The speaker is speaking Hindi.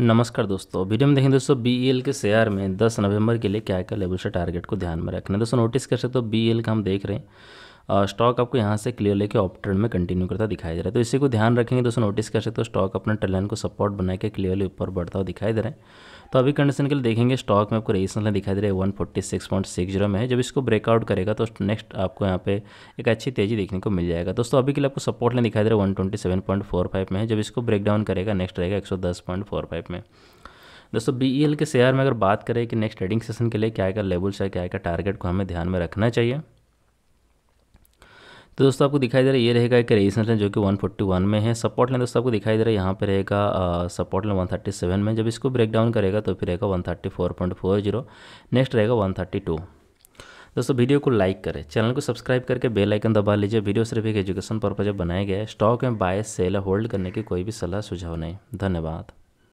नमस्कार दोस्तों वीडियो में देखें दोस्तों बी e के शेयर में 10 नवंबर के लिए क्या क्या लेवल से टारगेट को ध्यान में रखना दोस्तों नोटिस कर सकते हो बी का हम देख रहे हैं स्टॉक आपको यहाँ से क्लियर लेके ऑप ट्रेंड में कंटिन्यू करता दिखाई दे रहा है तो इसी को ध्यान रखेंगे दोस्तों नोटिस कर सकते हो स्टॉक अपना ट्रेलाइन को सपोर्ट बना के क्लियरली ऊपर बढ़ता हुआ दिखाई दे रहा है तो अभी कंडीशन के लिए देखेंगे स्टॉक में आपको रेजिस्टेंस दिखाई दे रहा है one forty six point six zero में है जब इसको ब्रेकआउट करेगा तो नेक्स्ट आपको यहाँ पे एक अच्छी तेजी देखने को मिल जाएगा दोस्तों अभी के लिए आपको सपोर्ट लाइन दिखाई दे रहा है one twenty seven point four five में है जब इसको ब्रेकडाउन करेगा नेक्स्ट रहेगा एक सौ दस पॉइंट फोर फाइव में दोस्तों बी e के शेयर में अगर बात करें कि नेक्स्ट ट्रेडिंग सेशन के लिए क्या क्या लेवल्स है क्या क्या टारगेट को हमें ध्यान में रखना चाहिए तो दोस्तों आपको दिखाई दे रहा है ये रहेगा एक रेजिस्टेंस लाइन जो कि 141 में है सपोर्ट लाइन दोस्तों आपको दिखाई दे रहा है यहाँ पे रहेगा सपोर्ट लाइन 137 में जब इसको ब्रेक डाउन करेगा तो फिर रहेगा 134.40 नेक्स्ट रहेगा 132 दोस्तों वीडियो को लाइक करें चैनल को सब्सक्राइब करके बेल आइकन दबा लीजिए वीडियो सिर्फ एक एजुकेशन पर्पज बनाया गया है स्टॉक में बाय सेल होल्ड करने की कोई भी सलाह सुझाव नहीं धन्यवाद